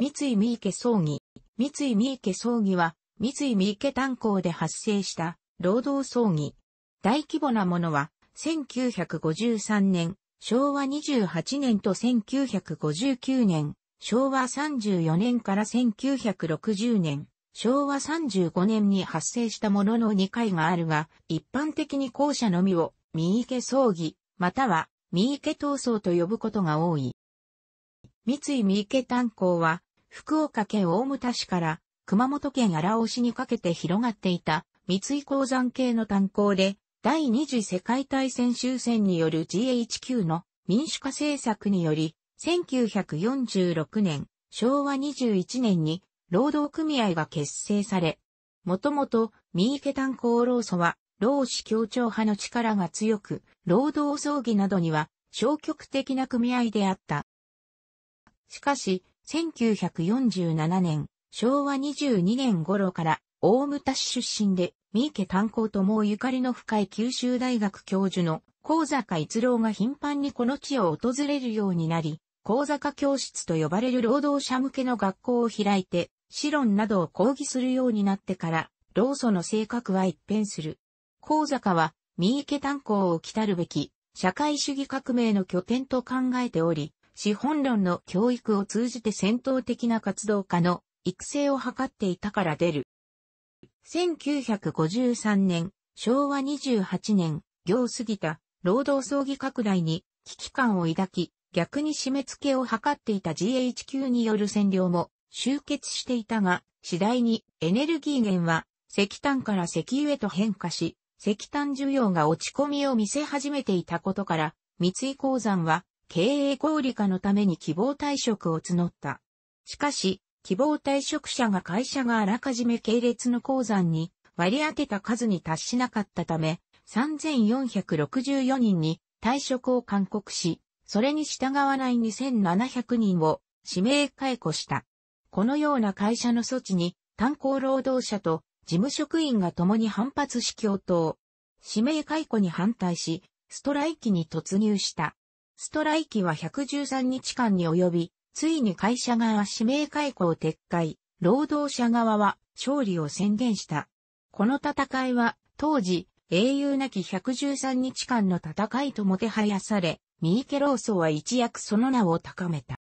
三井三池葬儀。三井三池葬儀は、三井三池炭鉱で発生した労働葬儀。大規模なものは、1953年、昭和28年と1959年、昭和34年から1960年、昭和35年に発生したものの2回があるが、一般的に後者のみを、三池葬儀、または、三池闘争と呼ぶことが多い。三井三池炭鉱は、福岡県大牟田市から熊本県荒尾市にかけて広がっていた三井鉱山系の炭鉱で第二次世界大戦終戦による GHQ の民主化政策により1946年昭和21年に労働組合が結成され、もともと三池炭鉱労組は労使協調派の力が強く、労働争議などには消極的な組合であった。しかし、1947年、昭和22年頃から大牟田市出身で、三池炭鉱ともゆかりの深い九州大学教授の高坂逸郎が頻繁にこの地を訪れるようになり、高坂教室と呼ばれる労働者向けの学校を開いて、資論などを講義するようになってから、老祖の性格は一変する。高坂は、三池炭鉱を来たるべき、社会主義革命の拠点と考えており、資本論の教育を通じて戦闘的な活動家の育成を図っていたから出る。1953年、昭和28年、行過ぎた労働争議拡大に危機感を抱き、逆に締め付けを図っていた GHQ による占領も集結していたが、次第にエネルギー源は石炭から石油へと変化し、石炭需要が落ち込みを見せ始めていたことから、三井鉱山は経営合理化のために希望退職を募った。しかし、希望退職者が会社があらかじめ系列の鉱山に割り当てた数に達しなかったため、3464人に退職を勧告し、それに従わない2700人を指名解雇した。このような会社の措置に炭鉱労働者と事務職員が共に反発し共闘。指名解雇に反対し、ストライキに突入した。ストライキは113日間に及び、ついに会社側は指名解雇を撤回、労働者側は勝利を宣言した。この戦いは、当時、英雄なき113日間の戦いともてはやされ、三池ローソは一躍その名を高めた。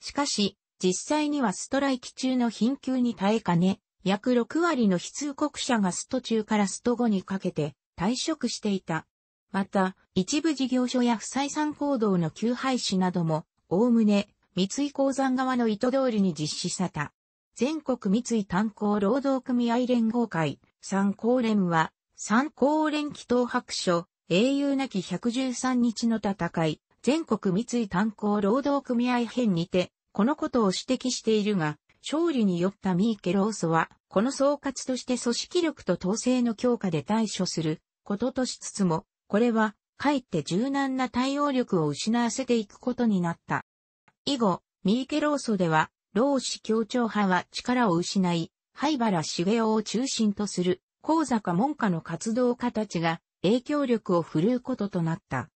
しかし、実際にはストライキ中の貧窮に耐えかね、約6割の非通告者がスト中からスト後にかけて退職していた。また、一部事業所や不採算行動の休廃止なども、おおむね、三井鉱山側の意図通りに実施された。全国三井炭鉱労働組合連合会、三鉱連は、三鉱連祈祷白書、英雄なき113日の戦い、全国三井炭鉱労働組合編にて、このことを指摘しているが、勝利によった三池労組は、この総括として組織力と統制の強化で対処することとしつつも、これは、かえって柔軟な対応力を失わせていくことになった。以後、三池ローソでは、老子協調派は力を失い、灰原茂雄を中心とする、高坂門下の活動家たちが影響力を振るうこととなった。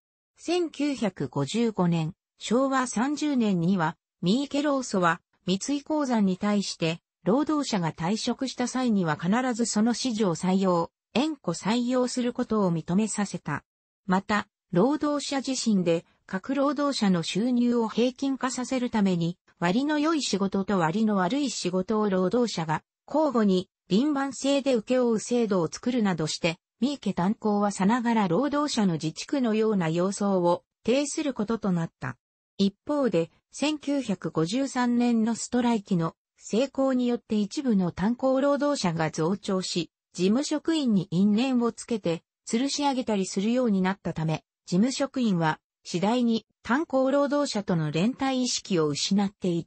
1955年、昭和30年には、三池老祖は、三井鉱山に対して、労働者が退職した際には必ずその指示を採用、縁故採用することを認めさせた。また、労働者自身で各労働者の収入を平均化させるために、割の良い仕事と割の悪い仕事を労働者が交互に輪番制で請け負う制度を作るなどして、三池炭鉱はさながら労働者の自治区のような様相を呈することとなった。一方で、1953年のストライキの成功によって一部の炭鉱労働者が増長し、事務職員に因縁をつけて、吊るし上げたりするようになったため、事務職員は、次第に炭鉱労働者との連帯意識を失っていっ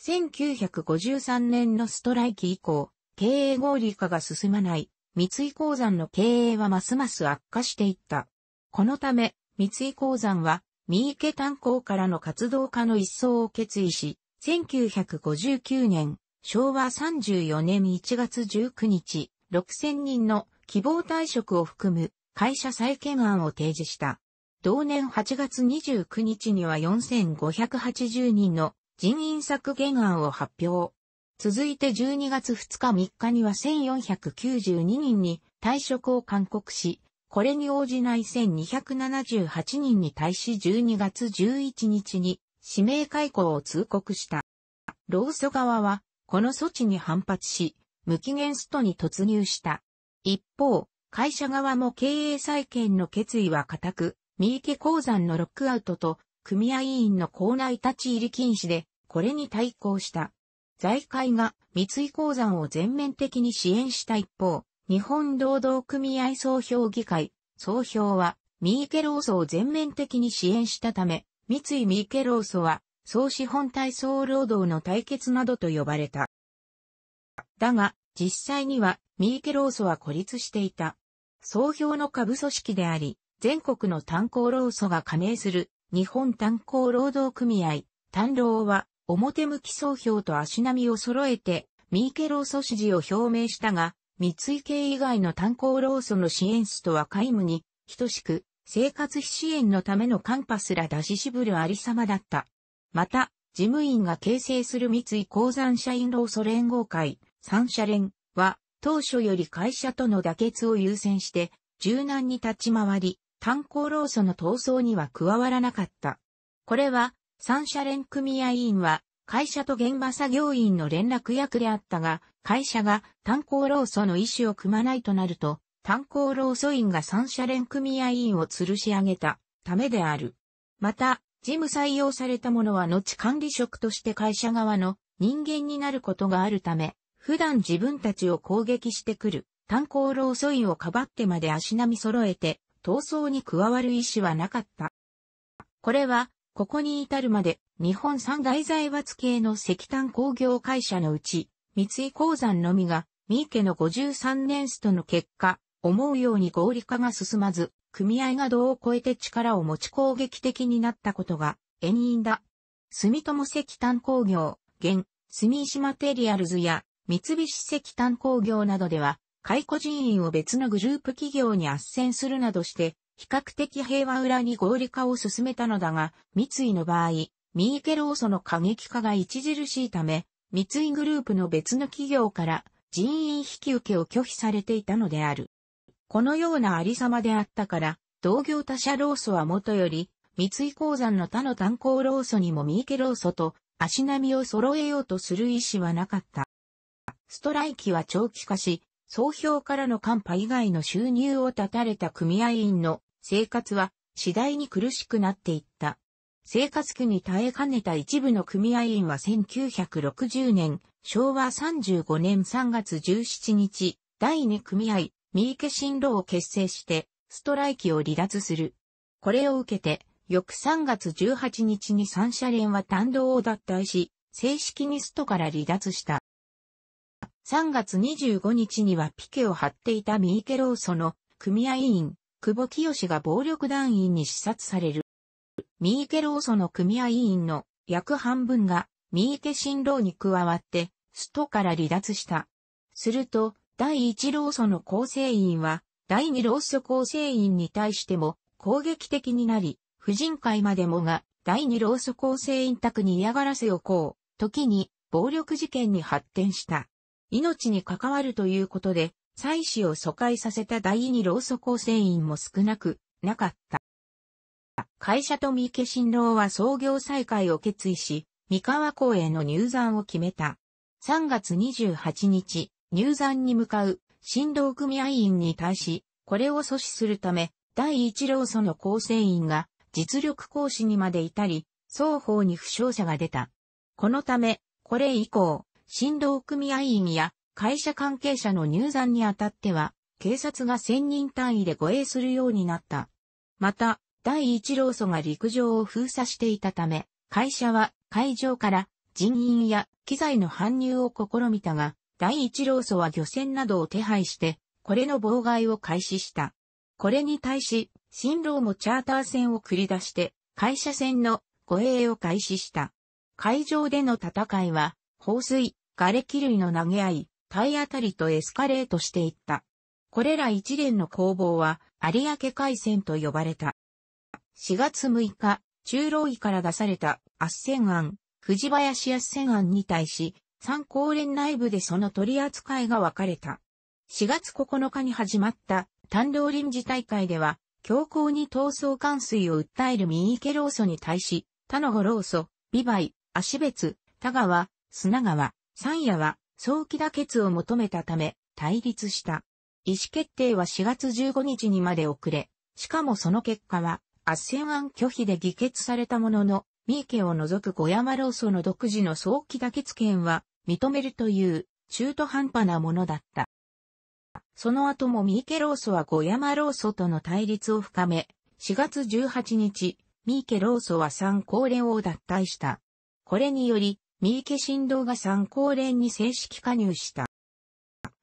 1953年のストライキ以降、経営合理化が進まない、三井鉱山の経営はますます悪化していった。このため、三井鉱山は、三池炭鉱からの活動家の一層を決意し、1959年、昭和34年1月19日、6000人の希望退職を含む会社再建案を提示した。同年8月29日には4580人の人員削減案を発表。続いて12月2日3日には1492人に退職を勧告し、これに応じない1278人に対し12月11日に指名解雇を通告した。労組側はこの措置に反発し、無期限ストに突入した。一方、会社側も経営再建の決意は固く、三池鉱山のロックアウトと組合員の校内立ち入り禁止で、これに対抗した。財界が三井鉱山を全面的に支援した一方、日本労働組合総評議会、総評は、三池労組を全面的に支援したため、三井三池労組は、総資本体総労働の対決などと呼ばれた。だが、実際にはミーケーソは孤立していた。総評の下部組織であり、全国の炭鉱労組が加盟する日本炭鉱労働組合、炭労は表向き総評と足並みを揃えて、ミーケーソ支持を表明したが、三井系以外の炭鉱労組の支援室とは皆無に、等しく、生活費支援のためのカンパすら出し渋るありさまだった。また、事務員が形成する三井鉱山社員労組連合会、三社連は当初より会社との妥結を優先して柔軟に立ち回り炭鉱労組の闘争には加わらなかった。これは三社連組合員は会社と現場作業員の連絡役であったが、会社が炭鉱労組の意思を組まないとなると、炭鉱労組員が三社連組合員を吊るし上げたためである。また、事務採用された者は後管理職として会社側の人間になることがあるため、普段自分たちを攻撃してくる炭鉱労組いをかばってまで足並み揃えて闘争に加わる意思はなかった。これは、ここに至るまで日本三大財閥系の石炭工業会社のうち、三井鉱山のみが、三池の53年ストの結果、思うように合理化が進まず、組合が度を超えて力を持ち攻撃的になったことが、遠因だ。住友石炭工業、現、住石マテリアルズや三菱石炭工業などでは、解雇人員を別のグループ企業に斡旋するなどして、比較的平和裏に合理化を進めたのだが、三井の場合、三池労組の過激化が著しいため、三井グループの別の企業から人員引き受けを拒否されていたのである。このようなありさまであったから、同業他社労組はもとより、三井鉱山の他の炭鉱労組にも三池労組と足並みを揃えようとする意思はなかった。ストライキは長期化し、総評からのカンパ以外の収入を断たれた組合員の生活は次第に苦しくなっていった。生活苦に耐えかねた一部の組合員は1960年、昭和35年3月17日、第2組合、三池新郎を結成して、ストライキを離脱する。これを受けて、翌3月18日に三社連は単道を脱退し、正式にストから離脱した。3月25日にはピケを張っていた三池ローソの組合員、久保清が暴力団員に視察される。三池ローソの組合員の約半分が三池新郎に加わってストから離脱した。すると、第一ローソの構成員は、第二ローソ構成員に対しても攻撃的になり、婦人会までもが、第二ローソ構成員宅に嫌がらせをこう、時に暴力事件に発展した。命に関わるということで、妻子を疎開させた第二老組構成員も少なくなかった。会社と三池新郎は創業再開を決意し、三河港への入山を決めた。3月28日、入山に向かう新郎組合員に対し、これを阻止するため、第一労組の構成員が実力行使にまで至り、双方に負傷者が出た。このため、これ以降、新郎組合員や会社関係者の入山にあたっては、警察が1000人単位で護衛するようになった。また、第一労組が陸上を封鎖していたため、会社は会場から人員や機材の搬入を試みたが、第一労組は漁船などを手配して、これの妨害を開始した。これに対し、新労もチャーター船を繰り出して、会社船の護衛を開始した。会場での戦いは、放水、瓦礫類の投げ合い、体当たりとエスカレートしていった。これら一連の攻防は、有明海戦と呼ばれた。4月6日、中老位から出された圧戦案、藤林圧戦案に対し、参考連内部でその取り扱いが分かれた。4月9日に始まった単領臨時大会では、強行に闘争冠水を訴える右池老祖に対し、田の五老祖、美梅、足別、田川、砂川、三夜は早期妥結を求めたため対立した。意思決定は4月15日にまで遅れ、しかもその結果は、圧戦案拒否で議決されたものの、三池を除く小山老祖の独自の早期妥結権は認めるという中途半端なものだった。その後も三池老祖は小山老祖との対立を深め、4月18日、三池老祖は三高連を脱退した。これにより、三池新動が参考連に正式加入した。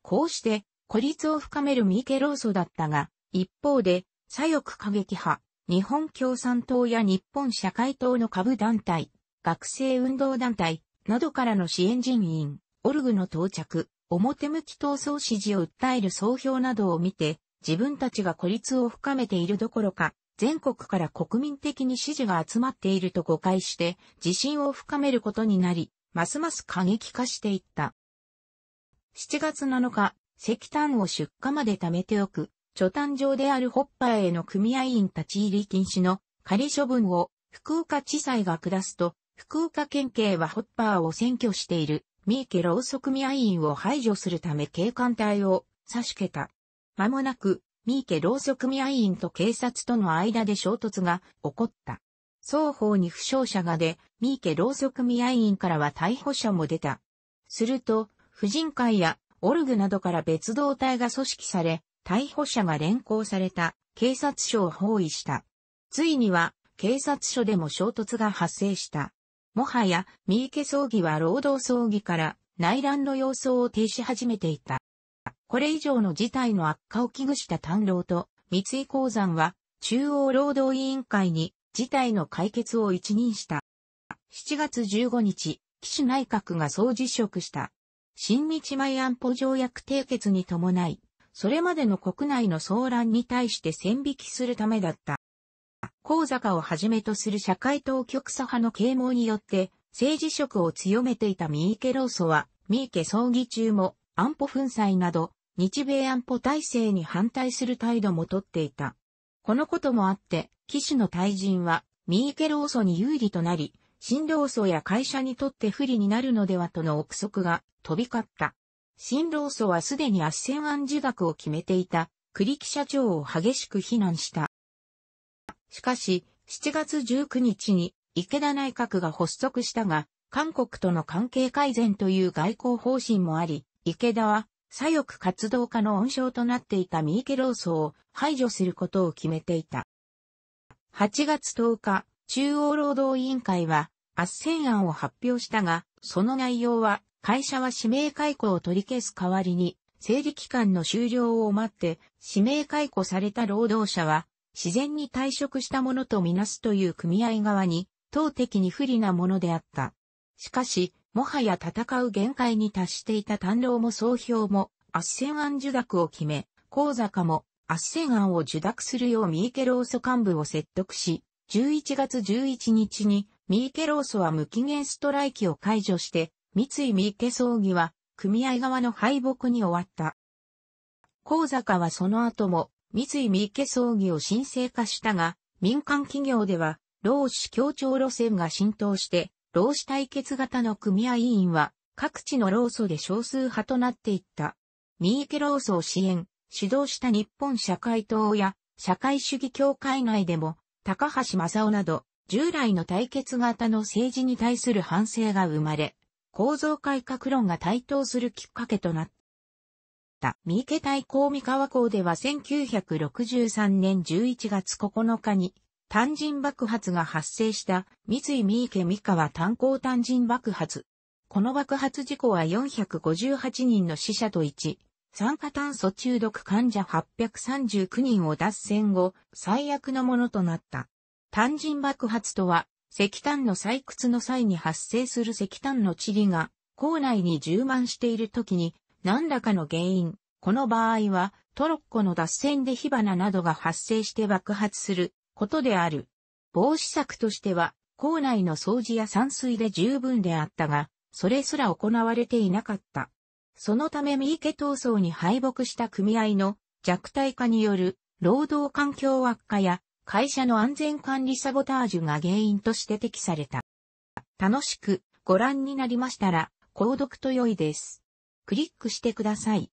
こうして、孤立を深める三池老祖だったが、一方で、左翼過激派、日本共産党や日本社会党の下部団体、学生運動団体、などからの支援人員、オルグの到着、表向き闘争支持を訴える総評などを見て、自分たちが孤立を深めているどころか、全国から国民的に支持が集まっていると誤解して自信を深めることになり、ますます過激化していった。7月7日、石炭を出荷まで貯めておく、貯炭場であるホッパーへの組合員立ち入り禁止の仮処分を福岡地裁が下すと、福岡県警はホッパーを占拠している三池ソ組合員を排除するため警官隊を差しけた。間もなく三池労組組合員と警察との間で衝突が起こった。双方に負傷者が出、三池労組組合員からは逮捕者も出た。すると、婦人会やオルグなどから別動隊が組織され、逮捕者が連行された警察署を包囲した。ついには警察署でも衝突が発生した。もはや三池葬儀は労働葬儀から内乱の様相を呈し始めていた。これ以上の事態の悪化を危惧した丹老と三井鉱山は中央労働委員会に事態の解決を一任した。7月15日、岸内閣が総辞職した。新日米安保条約締結に伴い、それまでの国内の騒乱に対して線引きするためだった。高坂をはじめとする社会当局左派の啓蒙によって、政治色を強めていた三池労組は、三池葬儀中も安保粉砕など、日米安保体制に反対する態度もとっていた。このこともあって、騎手の退陣は、三池老労組に有利となり、新労組や会社にとって不利になるのではとの憶測が飛び交った。新労組はすでに圧旋案自学を決めていた、栗木社長を激しく非難した。しかし、7月19日に池田内閣が発足したが、韓国との関係改善という外交方針もあり、池田は左翼活動家の温床となっていた三池老僧を排除することを決めていた。8月10日、中央労働委員会は、圧戦案を発表したが、その内容は、会社は指名解雇を取り消す代わりに、整理期間の終了を待って、指名解雇された労働者は、自然に退職したものとみなすという組合側に、当的に不利なものであった。しかし、もはや戦う限界に達していた短老も総評も、圧戦案受諾を決め、高坂も圧戦案を受諾するよう三池老祖幹部を説得し、11月11日に三池老祖は無期限ストライキを解除して、三井三池葬儀は組合側の敗北に終わった。高坂はその後も三井三池葬儀を申請化したが、民間企業では、労使協調路線が浸透して、労使対決型の組合委員は、各地の労組で少数派となっていった。三池労組を支援、主導した日本社会党や社会主義協会内でも、高橋正夫など、従来の対決型の政治に対する反省が生まれ、構造改革論が台頭するきっかけとなった。三池対抗三河港では1963年11月9日に単人爆発が発生した三井三池三河炭鉱単人爆発。この爆発事故は458人の死者と1、酸化炭素中毒患者839人を脱線後、最悪のものとなった。単人爆発とは、石炭の採掘の際に発生する石炭の塵が、校内に充満している時に、何らかの原因、この場合は、トロッコの脱線で火花などが発生して爆発することである。防止策としては、校内の掃除や散水で十分であったが、それすら行われていなかった。そのため三池闘争に敗北した組合の弱体化による労働環境悪化や会社の安全管理サボタージュが原因として適された。楽しくご覧になりましたら、購読と良いです。クリックしてください。